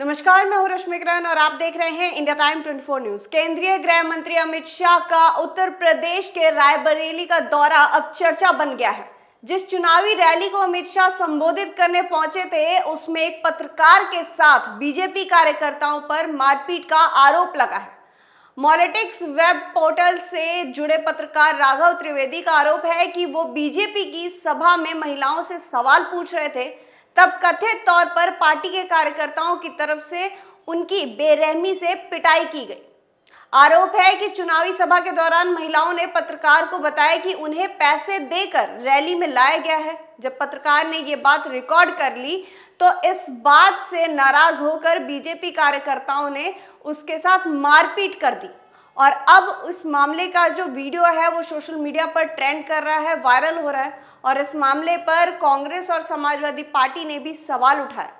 नमस्कार मैं हूं रश्मि किरण और आप देख रहे हैं इंडिया टाइम 24 न्यूज केंद्रीय गृह मंत्री अमित शाह का उत्तर प्रदेश के रायबरेली का दौरा अब चर्चा बन गया है जिस चुनावी रैली को अमित शाह संबोधित करने पहुंचे थे उसमें एक पत्रकार के साथ बीजेपी कार्यकर्ताओं पर मारपीट का आरोप लगा है मॉलिटिक्स वेब पोर्टल से जुड़े पत्रकार राघव त्रिवेदी का आरोप है कि वो बीजेपी की सभा में महिलाओं से सवाल पूछ रहे थे तब कथित तौर पर पार्टी के कार्यकर्ताओं की तरफ से उनकी बेरहमी से पिटाई की गई आरोप है कि चुनावी सभा के दौरान महिलाओं ने पत्रकार को बताया कि उन्हें पैसे देकर रैली में लाया गया है जब पत्रकार ने ये बात रिकॉर्ड कर ली तो इस बात से नाराज होकर बीजेपी कार्यकर्ताओं ने उसके साथ मारपीट कर दी और अब उस मामले का जो वीडियो है वो सोशल मीडिया पर ट्रेंड कर रहा है वायरल हो रहा है और इस मामले पर कांग्रेस और समाजवादी पार्टी ने भी सवाल उठाया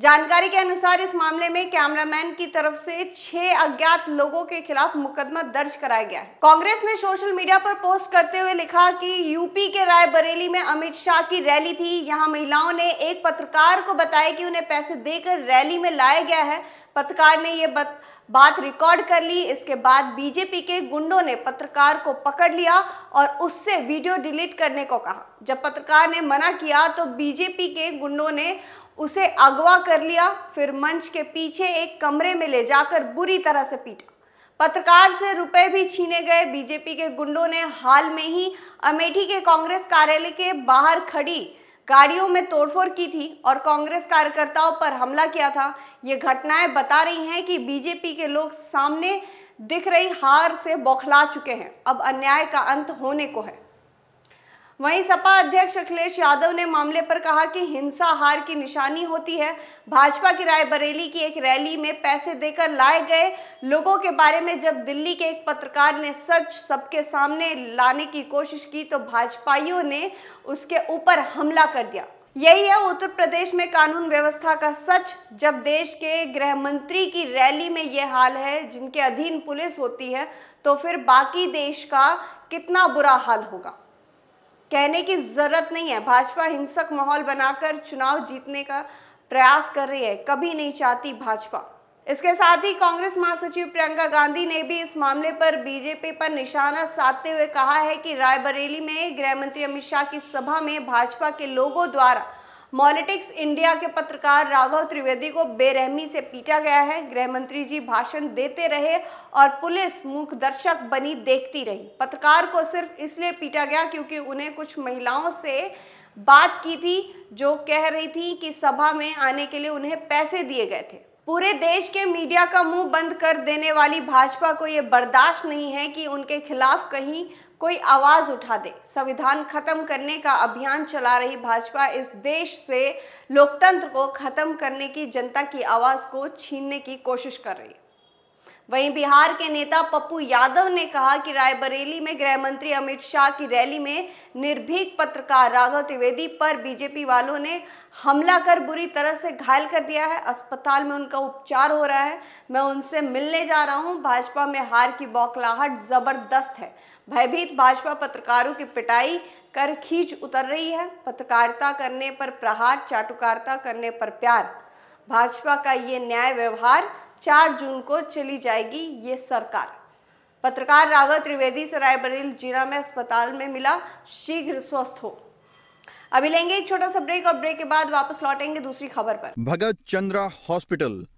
जानकारी के अनुसार इस मामले में कैमरामैन की तरफ से छह अज्ञात लोगों के खिलाफ मुकदमा दर्ज कराया गया है कांग्रेस ने सोशल मीडिया पर पोस्ट करते हुए लिखा कि यूपी के रायबरेली में अमित शाह की रैली थी यहां महिलाओं ने एक पत्रकार को बताया कि उन्हें पैसे देकर रैली में लाया गया है पत्रकार ने यह बत... बात रिकॉर्ड कर ली इसके बाद बीजेपी के गुंडों ने पत्रकार को पकड़ लिया और उससे वीडियो डिलीट करने को कहा जब पत्रकार ने मना किया तो बीजेपी के गुंडों ने उसे अगवा कर लिया फिर मंच के पीछे एक कमरे में ले जाकर बुरी तरह से पीटा पत्रकार से रुपए भी छीने गए बीजेपी के गुंडों ने हाल में ही अमेठी के कांग्रेस कार्यालय के बाहर खड़ी गाड़ियों में तोड़फोड़ की थी और कांग्रेस कार्यकर्ताओं पर हमला किया था ये घटनाएं बता रही हैं कि बीजेपी के लोग सामने दिख रही हार से बौखला चुके हैं अब अन्याय का अंत होने को है वहीं सपा अध्यक्ष अखिलेश यादव ने मामले पर कहा कि हिंसा हार की निशानी होती है भाजपा की राय बरेली की एक रैली में पैसे देकर लाए गए लोगों के बारे में जब दिल्ली के एक पत्रकार ने सच सबके सामने लाने की कोशिश की तो भाजपाइयों ने उसके ऊपर हमला कर दिया यही है उत्तर प्रदेश में कानून व्यवस्था का सच जब देश के गृह मंत्री की रैली में यह हाल है जिनके अधीन पुलिस होती है तो फिर बाकी देश का कितना बुरा हाल होगा कहने की ज़रूरत नहीं है भाजपा हिंसक माहौल बनाकर चुनाव जीतने का प्रयास कर रही है कभी नहीं चाहती भाजपा इसके साथ ही कांग्रेस महासचिव प्रियंका गांधी ने भी इस मामले पर बीजेपी पर निशाना साधते हुए कहा है कि रायबरेली में गृह मंत्री अमित शाह की सभा में भाजपा के लोगों द्वारा मॉलिटिक्स इंडिया के पत्रकार राघव त्रिवेदी को बेरहमी से पीटा गया है गृह मंत्री जी भाषण देते रहे और पुलिस मुख दर्शक बनी देखती रही पत्रकार को सिर्फ इसलिए पीटा गया क्योंकि उन्हें कुछ महिलाओं से बात की थी जो कह रही थी कि सभा में आने के लिए उन्हें पैसे दिए गए थे पूरे देश के मीडिया का मुंह बंद कर देने वाली भाजपा को ये बर्दाश्त नहीं है कि उनके खिलाफ कहीं कोई आवाज़ उठा दे संविधान खत्म करने का अभियान चला रही भाजपा इस देश से लोकतंत्र को खत्म करने की जनता की आवाज़ को छीनने की कोशिश कर रही है वहीं बिहार के नेता पप्पू यादव ने कहा कि रायबरेली में गृह मंत्री अमित शाह की रैली में निर्भीक पत्रकार राघव त्रिवेदी पर बीजेपी वालों ने हमला कर बुरी तरह से घायल कर दिया है अस्पताल में उनका उपचार हो रहा है मैं उनसे मिलने जा रहा हूं भाजपा में हार की बौखलाहट जबरदस्त है भयभीत भाजपा पत्रकारों की पिटाई कर खींच उतर रही है पत्रकारिता करने पर प्रहार चाटुकारिता करने पर प्यार भाजपा का ये न्याय व्यवहार चार जून को चली जाएगी ये सरकार पत्रकार राघव त्रिवेदी रायबरेल जिला में अस्पताल में मिला शीघ्र स्वस्थ हो अभी लेंगे एक छोटा सा ब्रेक और ब्रेक के बाद वापस लौटेंगे दूसरी खबर पर भगत चंद्रा हॉस्पिटल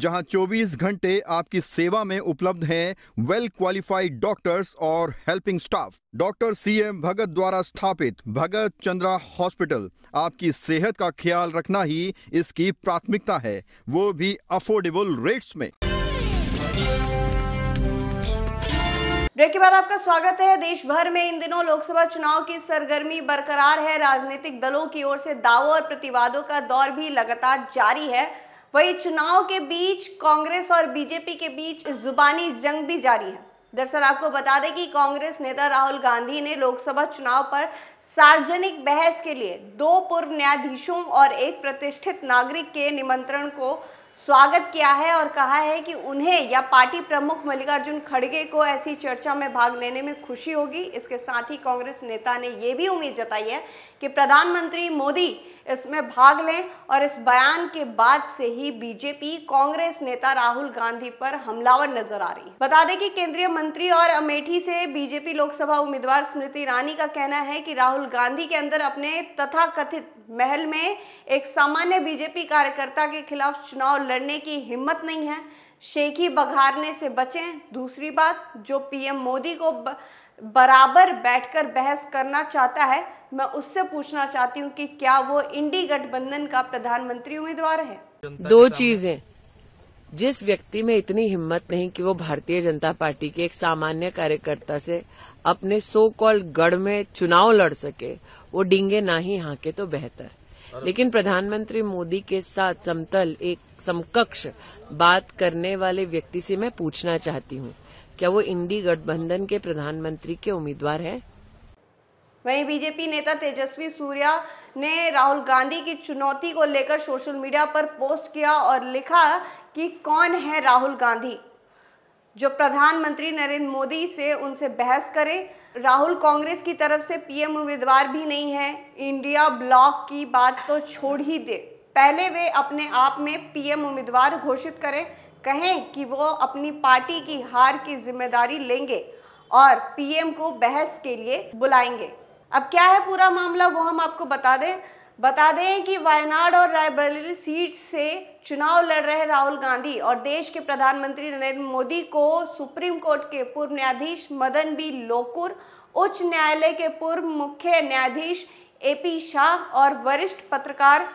जहां 24 घंटे आपकी सेवा में उपलब्ध हैं वेल क्वालिफाइड डॉक्टर्स और helping staff doctor CM Bhagat द्वारा स्थापित भगत चंद्रा हॉस्पिटल आपकी सेहत का ख्याल रखना ही इसकी प्राथमिकता है वो भी अफोर्डेबल रेट्स में ब्रेक के बाद आपका स्वागत है देश भर में इन दिनों लोकसभा चुनाव की सरगर्मी बरकरार है राजनीतिक दलों की ओर से दावों और प्रतिवादों का दौर भी लगातार जारी है वही चुनाव के बीच कांग्रेस और बीजेपी के बीच जुबानी जंग भी जारी है दरअसल आपको बता दें कि कांग्रेस नेता राहुल गांधी ने लोकसभा चुनाव पर सार्वजनिक बहस के लिए दो पूर्व न्यायाधीशों और एक प्रतिष्ठित नागरिक के निमंत्रण को स्वागत किया है और कहा है कि उन्हें या पार्टी प्रमुख मल्लिकार्जुन खड़गे को ऐसी चर्चा में भाग लेने में खुशी होगी इसके साथ ही कांग्रेस नेता ने यह भी उम्मीद जताई है कि प्रधानमंत्री मोदी इसमें भाग लें और इस बयान के बाद से ही बीजेपी कांग्रेस नेता राहुल गांधी पर हमलावर नजर आ रही बता दें कि केंद्रीय मंत्री और अमेठी से बीजेपी लोकसभा उम्मीदवार स्मृति ईरानी का कहना है कि राहुल गांधी के अंदर अपने तथा कथित महल में एक सामान्य बीजेपी कार्यकर्ता के खिलाफ चुनाव लड़ने की हिम्मत नहीं है शेखी बघारने से बचें दूसरी बात जो पीएम मोदी को बराबर बैठकर बहस करना चाहता है मैं उससे पूछना चाहती हूँ कि क्या वो इंडी गठबंधन का प्रधानमंत्री उम्मीदवार है दो चीजें जिस व्यक्ति में इतनी हिम्मत नहीं कि वो भारतीय जनता पार्टी के एक सामान्य कार्यकर्ता से अपने सो कॉल गढ़ में चुनाव लड़ सके वो डिंगे ना ही हाके तो बेहतर लेकिन प्रधानमंत्री मोदी के साथ समतल एक समकक्ष बात करने वाले व्यक्ति से मैं पूछना चाहती हूँ क्या वो इंडी गठबंधन के प्रधानमंत्री के उम्मीदवार हैं वहीं बीजेपी नेता तेजस्वी सूर्या ने राहुल गांधी की चुनौती को लेकर सोशल मीडिया पर पोस्ट किया और लिखा कि कौन है राहुल गांधी जो प्रधानमंत्री नरेंद्र मोदी से उनसे बहस करे राहुल कांग्रेस की तरफ से पीएम उम्मीदवार भी नहीं है इंडिया ब्लॉक की बात तो छोड़ ही दे पहले वे अपने आप में पीएम उम्मीदवार घोषित करें कहें कि वो अपनी पार्टी की हार की जिम्मेदारी लेंगे और पीएम को बहस के लिए बुलाएंगे अब क्या है पूरा मामला वो हम आपको बता दें बता दें कि वायनाड और रायबरेली सीट से चुनाव लड़ रहे राहुल गांधी और देश के प्रधानमंत्री नरेंद्र मोदी को सुप्रीम कोर्ट के पूर्व न्यायाधीश मदन बी लोकुर उच्च न्यायालय के पूर्व मुख्य न्यायाधीश ए पी शाह और वरिष्ठ पत्रकार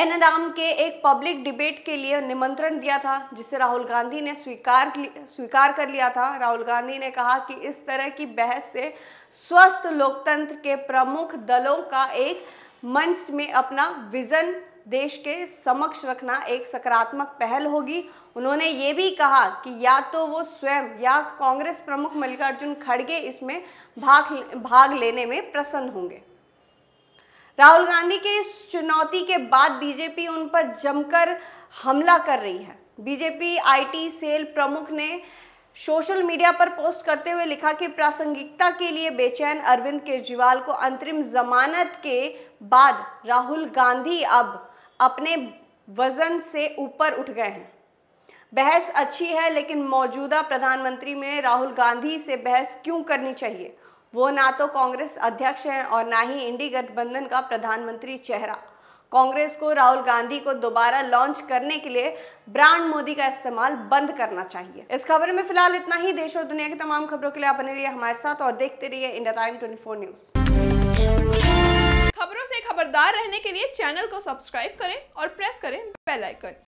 एन राम के एक पब्लिक डिबेट के लिए निमंत्रण दिया था जिसे राहुल गांधी ने स्वीकार स्वीकार कर लिया था राहुल गांधी ने कहा कि इस तरह की बहस से स्वस्थ लोकतंत्र के प्रमुख दलों का एक मंच में अपना विजन देश के समक्ष रखना एक सकारात्मक पहल होगी उन्होंने ये भी कहा कि या तो वो स्वयं या कांग्रेस प्रमुख मल्लिकार्जुन खड़गे इसमें भाग भाग लेने में प्रसन्न होंगे राहुल गांधी के इस चुनौती के बाद बीजेपी उन पर जमकर हमला कर रही है बीजेपी आईटी सेल प्रमुख ने सोशल मीडिया पर पोस्ट करते हुए लिखा कि प्रासंगिकता के लिए बेचैन अरविंद केजरीवाल को अंतरिम जमानत के बाद राहुल गांधी अब अपने वजन से ऊपर उठ गए हैं बहस अच्छी है लेकिन मौजूदा प्रधानमंत्री में राहुल गांधी से बहस क्यों करनी चाहिए वो ना तो कांग्रेस अध्यक्ष हैं और ना ही इंडी गठबंधन का प्रधानमंत्री चेहरा कांग्रेस को राहुल गांधी को दोबारा लॉन्च करने के लिए ब्रांड मोदी का इस्तेमाल बंद करना चाहिए इस खबर में फिलहाल इतना ही देश और दुनिया की तमाम खबरों के लिए आप बने रहिए हमारे साथ और देखते रहिए इंडिया टाइम ट्वेंटी न्यूज खबरों से खबरदार रहने के लिए चैनल को सब्सक्राइब करें और प्रेस करें बेलाइकन